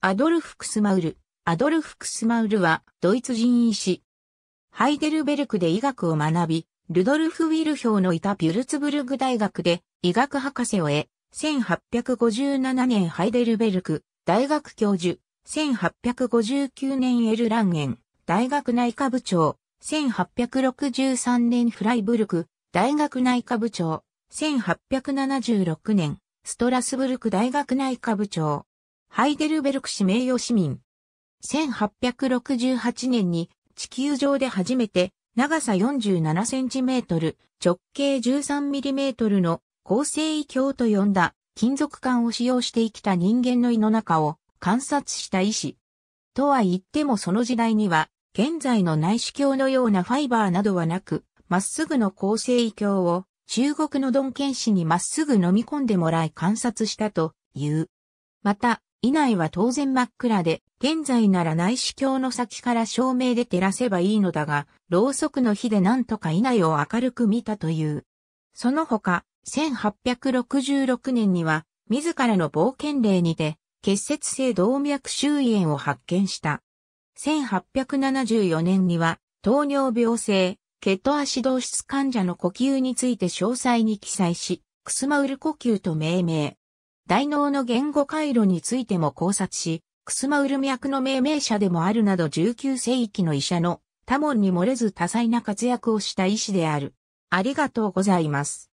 アドルフ・クスマウル。アドルフ・クスマウルは、ドイツ人医師。ハイデルベルクで医学を学び、ルドルフ・ウィルヒョウのいたピュルツブルグ大学で医学博士を得、1857年ハイデルベルク大学教授、1859年エルランゲン大学内科部長、1863年フライブルク大学内科部長、1876年ストラスブルク大学内科部長、ハイデルベルク市名誉市民。1868年に地球上で初めて長さ47センチメートル、直径13ミリメートルの構成異鏡と呼んだ金属管を使用して生きた人間の胃の中を観察した医師。とは言ってもその時代には現在の内視鏡のようなファイバーなどはなく、まっすぐの構成異鏡を中国のドンケン氏にまっすぐ飲み込んでもらい観察したという。また、以内は当然真っ暗で、現在なら内視鏡の先から照明で照らせばいいのだが、ろうそくの火で何とか以内を明るく見たという。その他、1866年には、自らの冒険例にて、結節性動脈周囲炎を発見した。1874年には、糖尿病性、血ト足動ド患者の呼吸について詳細に記載し、クスマウル呼吸と命名。大脳の言語回路についても考察し、クスマウル脈の命名者でもあるなど19世紀の医者の多門に漏れず多彩な活躍をした医師である。ありがとうございます。